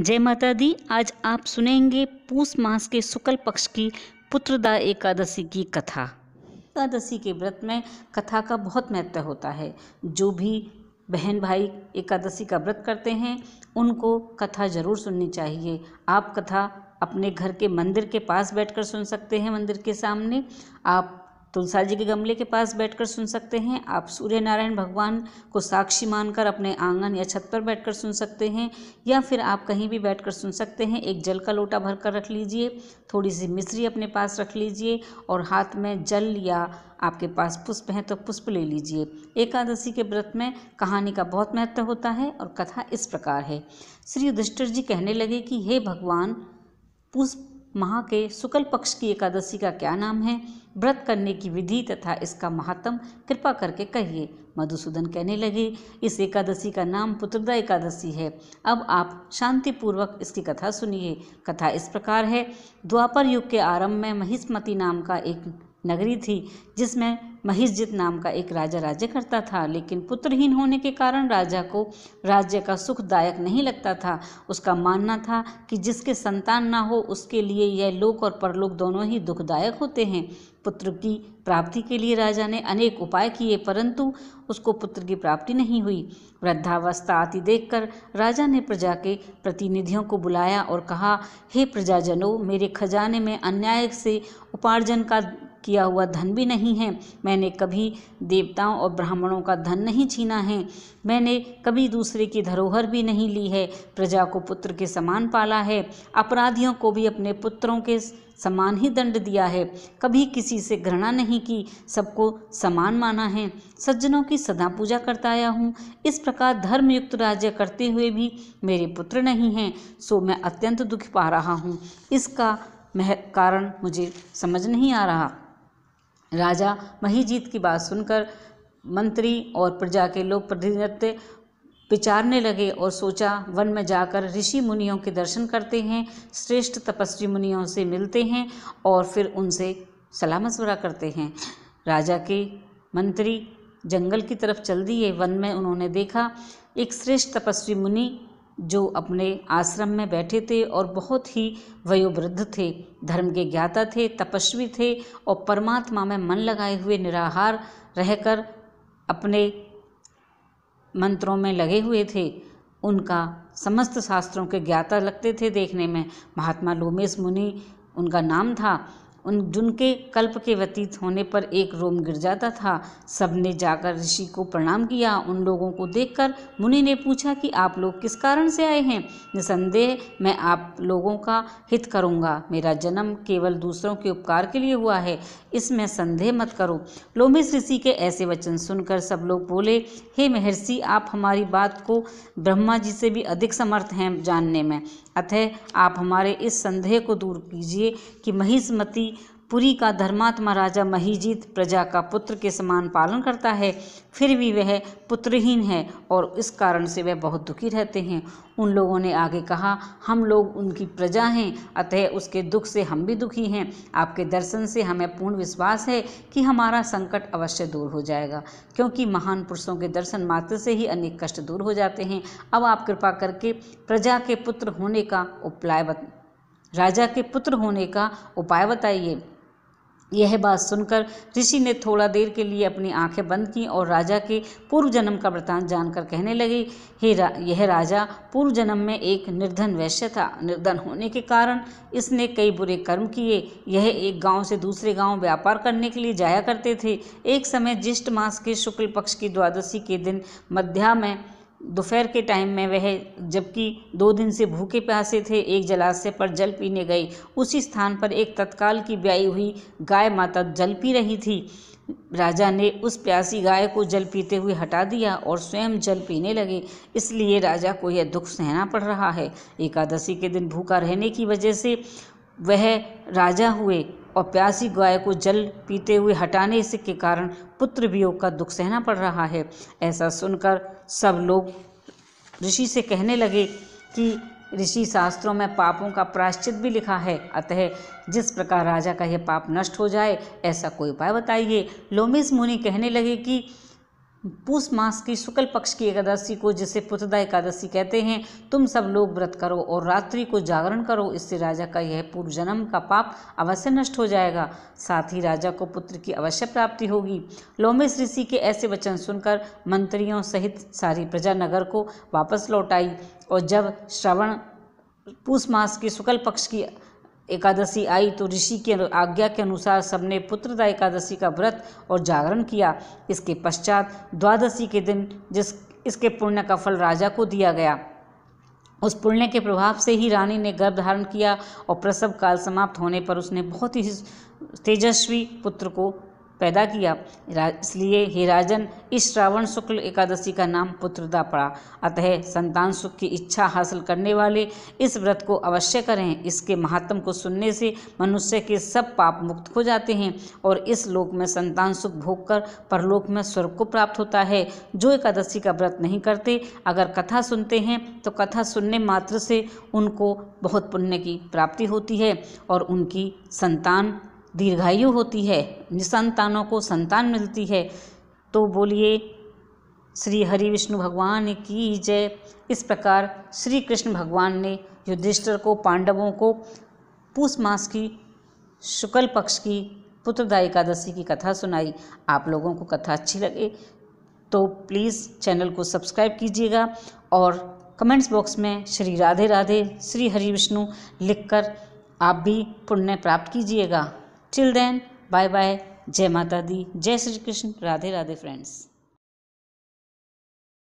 जय माता दी आज आप सुनेंगे पूस मास के शुक्ल पक्ष की पुत्रदा एकादशी की कथा एकादशी के व्रत में कथा का बहुत महत्व होता है जो भी बहन भाई एकादशी का व्रत करते हैं उनको कथा ज़रूर सुननी चाहिए आप कथा अपने घर के मंदिर के पास बैठकर सुन सकते हैं मंदिर के सामने आप तुलसाल जी के गमले के पास बैठकर सुन सकते हैं आप सूर्य नारायण भगवान को साक्षी मानकर अपने आंगन या छत पर बैठकर सुन सकते हैं या फिर आप कहीं भी बैठकर सुन सकते हैं एक जल का लोटा भरकर रख लीजिए थोड़ी सी मिश्री अपने पास रख लीजिए और हाथ में जल या आपके पास पुष्प हैं तो पुष्प ले लीजिए एकादशी के व्रत में कहानी का बहुत महत्व होता है और कथा इस प्रकार है श्री युधिष्ठिर जी कहने लगे कि हे भगवान पुष्प माह के शुक्ल पक्ष की एकादशी का क्या नाम है व्रत करने की विधि तथा इसका महात्म कृपा करके कहिए मधुसूदन कहने लगे इस एकादशी का नाम पुत्रदा एकादशी है अब आप शांतिपूर्वक इसकी कथा सुनिए कथा इस प्रकार है द्वापर युग के आरंभ में महिष्मति नाम का एक नगरी थी जिसमें महिषजित नाम का एक राजा राज्य करता था लेकिन पुत्रहीन होने के कारण राजा को राज्य का सुखदायक नहीं लगता था उसका मानना था कि जिसके संतान ना हो उसके लिए यह लोक और परलोक दोनों ही दुखदायक होते हैं पुत्र की प्राप्ति के लिए राजा ने अनेक उपाय किए परंतु उसको पुत्र की प्राप्ति नहीं हुई वृद्धावस्था आती देखकर राजा ने प्रजा के प्रतिनिधियों को बुलाया और कहा हे प्रजाजनों मेरे खजाने में अन्याय से उपार्जन का किया हुआ धन भी नहीं है मैंने कभी देवताओं और ब्राह्मणों का धन नहीं छीना है मैंने कभी दूसरे की धरोहर भी नहीं ली है प्रजा को पुत्र के समान पाला है अपराधियों को भी अपने पुत्रों के समान ही दंड दिया है कभी किसी से घृणा नहीं की सबको समान माना है सज्जनों की सदा पूजा करता आया हूँ इस प्रकार धर्मयुक्त राज्य करते हुए भी मेरे पुत्र नहीं हैं सो मैं अत्यंत दुख पा रहा हूँ इसका मह कारण मुझे समझ नहीं आ रहा राजा महीजीत की बात सुनकर मंत्री और प्रजा के लोग प्रतिनिधित्व विचारने लगे और सोचा वन में जाकर ऋषि मुनियों के दर्शन करते हैं श्रेष्ठ तपस्वी मुनियों से मिलते हैं और फिर उनसे सलाह मशवरा करते हैं राजा के मंत्री जंगल की तरफ चल दिए वन में उन्होंने देखा एक श्रेष्ठ तपस्वी मुनि जो अपने आश्रम में बैठे थे और बहुत ही वयोवृद्ध थे धर्म के ज्ञाता थे तपस्वी थे और परमात्मा में मन लगाए हुए निराहार रहकर अपने मंत्रों में लगे हुए थे उनका समस्त शास्त्रों के ज्ञाता लगते थे देखने में महात्मा लोमेश मुनि उनका नाम था उन उनके कल्प के व्यतीत होने पर एक रोम गिर जाता था सबने जाकर ऋषि को प्रणाम किया उन लोगों को देखकर मुनि ने पूछा कि आप लोग किस कारण से आए हैं निसंदेह मैं आप लोगों का हित करूँगा मेरा जन्म केवल दूसरों के उपकार के लिए हुआ है इसमें संदेह मत करो लोमिस ऋषि के ऐसे वचन सुनकर सब लोग बोले हे महर्षि आप हमारी बात को ब्रह्मा जी से भी अधिक समर्थ हैं जानने में अतः आप हमारे इस संदेह को दूर कीजिए कि महिष्मती पुरी का धर्मात्मा राजा महीजीत प्रजा का पुत्र के समान पालन करता है फिर भी वह पुत्रहीन है और इस कारण से वह बहुत दुखी रहते हैं उन लोगों ने आगे कहा हम लोग उनकी प्रजा हैं अतः उसके दुख से हम भी दुखी हैं आपके दर्शन से हमें पूर्ण विश्वास है कि हमारा संकट अवश्य दूर हो जाएगा क्योंकि महान पुरुषों के दर्शन मात्र से ही अनेक कष्ट दूर हो जाते हैं अब आप कृपा करके प्रजा के पुत्र होने का उपाय राजा के पुत्र होने का उपाय बताइए यह बात सुनकर ऋषि ने थोड़ा देर के लिए अपनी आंखें बंद की और राजा के पूर्व जन्म का वृतांत जानकर कहने लगे हे रा, यह राजा पूर्व जन्म में एक निर्धन वैश्य था निर्धन होने के कारण इसने कई बुरे कर्म किए यह एक गांव से दूसरे गांव व्यापार करने के लिए जाया करते थे एक समय ज्येष्ठ मास के शुक्ल पक्ष की द्वादशी के दिन मध्या में दोपहर के टाइम में वह जबकि दो दिन से भूखे प्यासे थे एक जलाशय पर जल पीने गए उसी स्थान पर एक तत्काल की ब्याई हुई गाय माता जल पी रही थी राजा ने उस प्यासी गाय को जल पीते हुए हटा दिया और स्वयं जल पीने लगे इसलिए राजा को यह दुख सहना पड़ रहा है एकादशी के दिन भूखा रहने की वजह से वह राजा हुए और प्यासी गाय को जल पीते हुए हटाने से के कारण पुत्र वियोग का दुख सहना पड़ रहा है ऐसा सुनकर सब लोग ऋषि से कहने लगे कि ऋषि शास्त्रों में पापों का प्राश्चित भी लिखा है अतः जिस प्रकार राजा का यह पाप नष्ट हो जाए ऐसा कोई उपाय बताइए लोमेश मुनि कहने लगे कि पूष मास की शुक्ल पक्ष की एकादशी को जिसे पुतदा एकादशी कहते हैं तुम सब लोग व्रत करो और रात्रि को जागरण करो इससे राजा का यह पूर्व जन्म का पाप अवश्य नष्ट हो जाएगा साथ ही राजा को पुत्र की अवश्य प्राप्ति होगी लोमेश ऋषि के ऐसे वचन सुनकर मंत्रियों सहित सारी प्रजा नगर को वापस लौट आई और जब श्रवण पूष मास की शुक्ल पक्ष की एकादशी आई तो ऋषि के आज्ञा के अनुसार सबने पुत्रदा एकादशी का व्रत और जागरण किया इसके पश्चात द्वादशी के दिन जिस इसके पुण्य का फल राजा को दिया गया उस पुण्य के प्रभाव से ही रानी ने गर्भ धारण किया और प्रसव काल समाप्त होने पर उसने बहुत ही तेजस्वी पुत्र को पैदा किया इसलिए हे राजन इस श्रावण शुक्ल एकादशी का नाम पुत्रदा पड़ा अतः संतान सुख की इच्छा हासिल करने वाले इस व्रत को अवश्य करें इसके महात्म को सुनने से मनुष्य के सब पाप मुक्त हो जाते हैं और इस लोक में संतान सुख भोग कर परलोक में स्वर्ग को प्राप्त होता है जो एकादशी का व्रत नहीं करते अगर कथा सुनते हैं तो कथा सुनने मात्र से उनको बहुत पुण्य की प्राप्ति होती है और उनकी संतान दीर्घायु होती है निसंतानों को संतान मिलती है तो बोलिए श्री हरि विष्णु भगवान की जय इस प्रकार श्री कृष्ण भगवान ने युधिष्ठिर को पांडवों को पूस मास की शुक्ल पक्ष की पुत्रदा एकादशी की कथा सुनाई आप लोगों को कथा अच्छी लगे तो प्लीज़ चैनल को सब्सक्राइब कीजिएगा और कमेंट्स बॉक्स में श्री राधे राधे श्री हरि विष्णु लिखकर आप भी पुण्य प्राप्त कीजिएगा चिल्ड्रेन बाय बाय जय माता दी जय श्री कृष्ण राधे राधे फ्रेंड्स